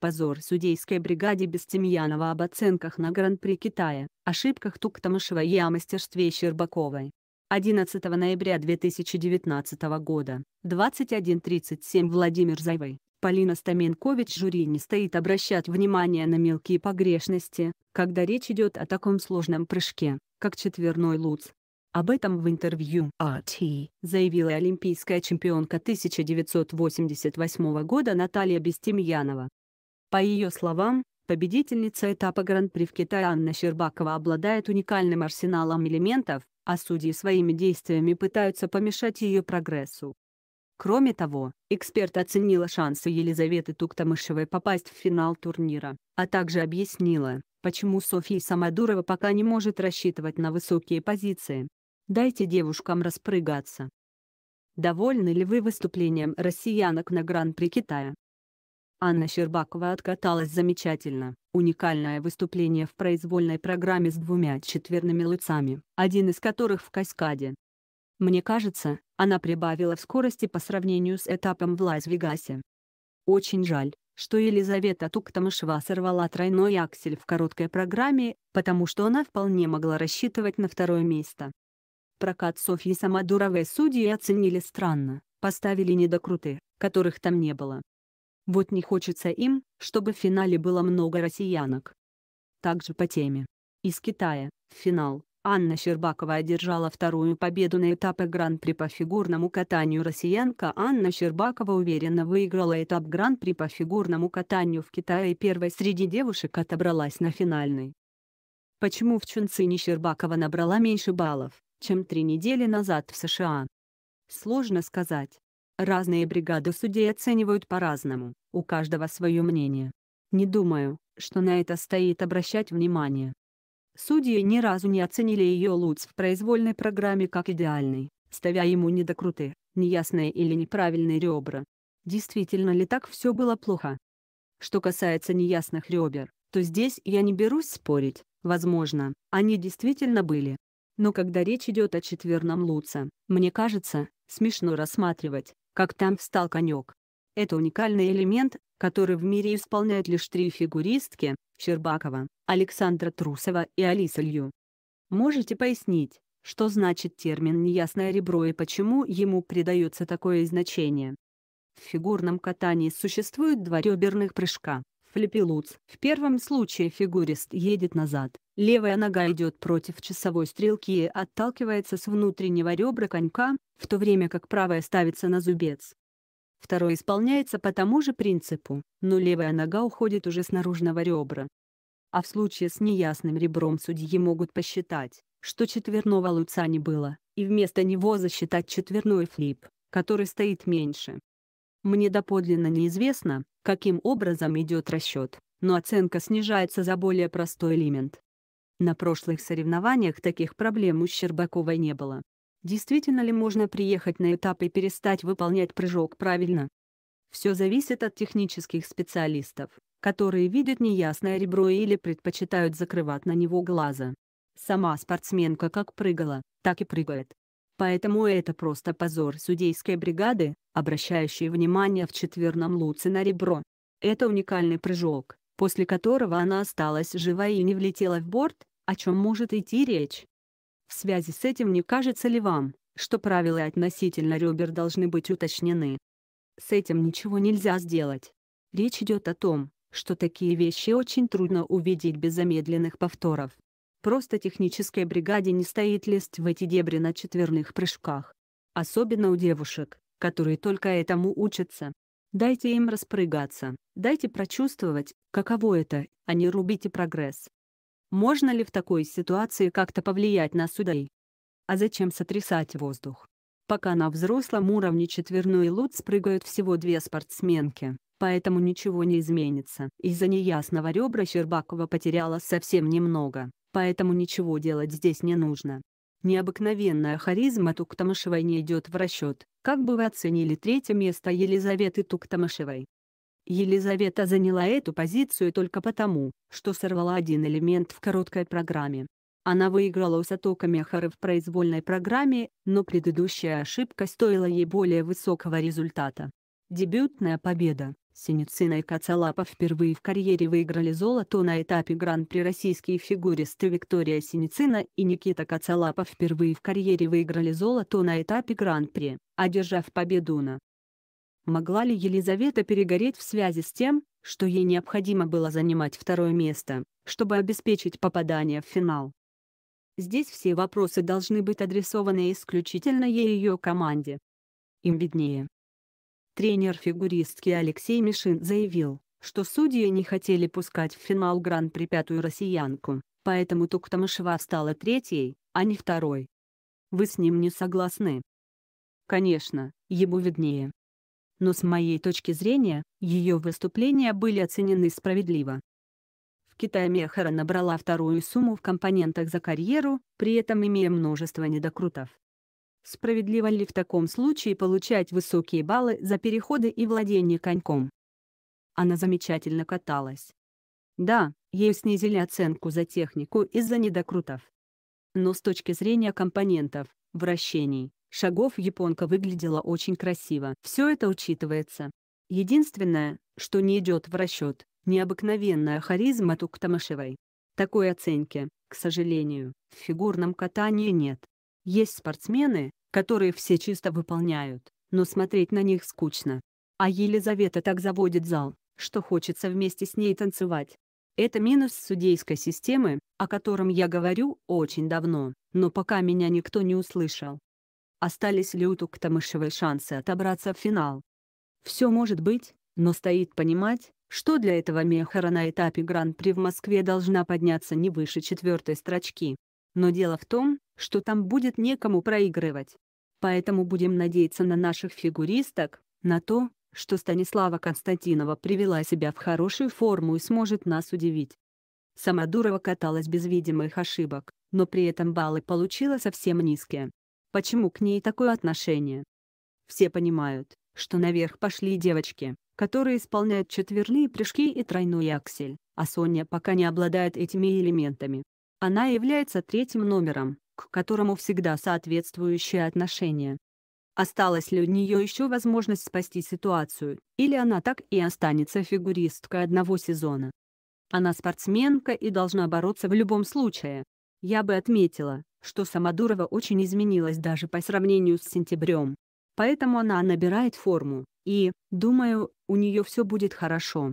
Позор судейской бригаде Бестемьянова об оценках на Гран-при Китая, ошибках Туктамышева и о мастерстве Щербаковой. 11 ноября 2019 года, 21.37 Владимир Зайвой, Полина Стаменкович жюри не стоит обращать внимание на мелкие погрешности, когда речь идет о таком сложном прыжке, как четверной луц. Об этом в интервью RT «А заявила олимпийская чемпионка 1988 года Наталья Бестемьянова. По ее словам, победительница этапа Гран-при в Китае Анна Щербакова обладает уникальным арсеналом элементов, а судьи своими действиями пытаются помешать ее прогрессу. Кроме того, эксперт оценила шансы Елизаветы Туктамышевой попасть в финал турнира, а также объяснила, почему София Самодурова пока не может рассчитывать на высокие позиции. Дайте девушкам распрыгаться. Довольны ли вы выступлением россиянок на Гран-при Китая? Анна Щербакова откаталась замечательно. Уникальное выступление в произвольной программе с двумя четверными лыцами, один из которых в каскаде. Мне кажется, она прибавила в скорости по сравнению с этапом в Лас-Вегасе. Очень жаль, что Елизавета Туктамышева сорвала тройной аксель в короткой программе, потому что она вполне могла рассчитывать на второе место. Прокат Софьи Самодуровой судьи оценили странно, поставили недокруты, которых там не было. Вот не хочется им, чтобы в финале было много россиянок. Также по теме. Из Китая, в финал, Анна Щербакова одержала вторую победу на этапе Гран-при по фигурному катанию. Россиянка Анна Щербакова уверенно выиграла этап Гран-при по фигурному катанию в Китае и первой среди девушек отобралась на финальный. Почему в Чунцине Щербакова набрала меньше баллов, чем три недели назад в США? Сложно сказать. Разные бригады судей оценивают по-разному, у каждого свое мнение. Не думаю, что на это стоит обращать внимание. Судьи ни разу не оценили ее Луц в произвольной программе как идеальный, ставя ему недокруты, неясные или неправильные ребра. Действительно ли так все было плохо? Что касается неясных ребер, то здесь я не берусь спорить, возможно, они действительно были. Но когда речь идет о четверном Луца, мне кажется, смешно рассматривать, как там встал конек. Это уникальный элемент, который в мире исполняют лишь три фигуристки – Щербакова, Александра Трусова и Алиса Лью. Можете пояснить, что значит термин «неясное ребро» и почему ему придается такое значение? В фигурном катании существует два реберных прыжка, Флепелуц. В первом случае фигурист едет назад, левая нога идет против часовой стрелки и отталкивается с внутреннего ребра конька, в то время как правая ставится на зубец. Второй исполняется по тому же принципу, но левая нога уходит уже с наружного ребра. А в случае с неясным ребром судьи могут посчитать, что четверного луца не было, и вместо него засчитать четверной флип, который стоит меньше. Мне доподлинно неизвестно, каким образом идет расчет, но оценка снижается за более простой элемент. На прошлых соревнованиях таких проблем у Щербаковой не было. Действительно ли можно приехать на этап и перестать выполнять прыжок правильно? Все зависит от технических специалистов, которые видят неясное ребро или предпочитают закрывать на него глаза. Сама спортсменка как прыгала, так и прыгает. Поэтому это просто позор судейской бригады, обращающей внимание в четверном Луце на ребро. Это уникальный прыжок, после которого она осталась жива и не влетела в борт, о чем может идти речь. В связи с этим не кажется ли вам, что правила относительно ребер должны быть уточнены? С этим ничего нельзя сделать. Речь идет о том, что такие вещи очень трудно увидеть без замедленных повторов. Просто технической бригаде не стоит лезть в эти дебри на четверных прыжках. Особенно у девушек, которые только этому учатся. Дайте им распрыгаться, дайте прочувствовать, каково это, а не рубите прогресс. Можно ли в такой ситуации как-то повлиять на судей? А зачем сотрясать воздух? Пока на взрослом уровне четверной лут спрыгают всего две спортсменки, поэтому ничего не изменится. Из-за неясного ребра Щербакова потеряла совсем немного поэтому ничего делать здесь не нужно. Необыкновенная харизма Туктамышевой не идет в расчет. Как бы вы оценили третье место Елизаветы Туктамышевой? Елизавета заняла эту позицию только потому, что сорвала один элемент в короткой программе. Она выиграла у Сатока Мехары в произвольной программе, но предыдущая ошибка стоила ей более высокого результата. Дебютная победа Синицына и Коцалапа впервые в карьере выиграли золото на этапе Гран-при российские фигуристы Виктория Синицына и Никита Коцалапа впервые в карьере выиграли золото на этапе Гран-при, одержав победу на. Могла ли Елизавета перегореть в связи с тем, что ей необходимо было занимать второе место, чтобы обеспечить попадание в финал? Здесь все вопросы должны быть адресованы исключительно ей и ее команде. Им виднее. Тренер фигуристки Алексей Мишин заявил, что судьи не хотели пускать в финал Гран-при пятую россиянку, поэтому Туктамышева стала третьей, а не второй. Вы с ним не согласны? Конечно, ему виднее. Но с моей точки зрения, ее выступления были оценены справедливо. В Китае Мехара набрала вторую сумму в компонентах за карьеру, при этом имея множество недокрутов. Справедливо ли в таком случае получать высокие баллы за переходы и владение коньком? Она замечательно каталась. Да, ей снизили оценку за технику из-за недокрутов. Но с точки зрения компонентов, вращений, шагов японка выглядела очень красиво. Все это учитывается. Единственное, что не идет в расчет, необыкновенная харизма Туктамышевой. Такой оценки, к сожалению, в фигурном катании нет. Есть спортсмены, которые все чисто выполняют, но смотреть на них скучно. А Елизавета так заводит зал, что хочется вместе с ней танцевать. Это минус судейской системы, о котором я говорю очень давно, но пока меня никто не услышал. Остались ли у Туктамышевой шансы отобраться в финал? Все может быть, но стоит понимать, что для этого Мехара на этапе Гран-при в Москве должна подняться не выше четвертой строчки. Но дело в том, что там будет некому проигрывать. Поэтому будем надеяться на наших фигуристок, на то, что Станислава Константинова привела себя в хорошую форму и сможет нас удивить. Сама Дурова каталась без видимых ошибок, но при этом баллы получила совсем низкие. Почему к ней такое отношение? Все понимают, что наверх пошли девочки, которые исполняют четверные прыжки и тройной аксель, а Соня пока не обладает этими элементами. Она является третьим номером, к которому всегда соответствующее отношение. Осталась ли у нее еще возможность спасти ситуацию, или она так и останется фигуристкой одного сезона. Она спортсменка и должна бороться в любом случае. Я бы отметила, что Самодурова очень изменилась даже по сравнению с сентябрем. Поэтому она набирает форму, и, думаю, у нее все будет хорошо.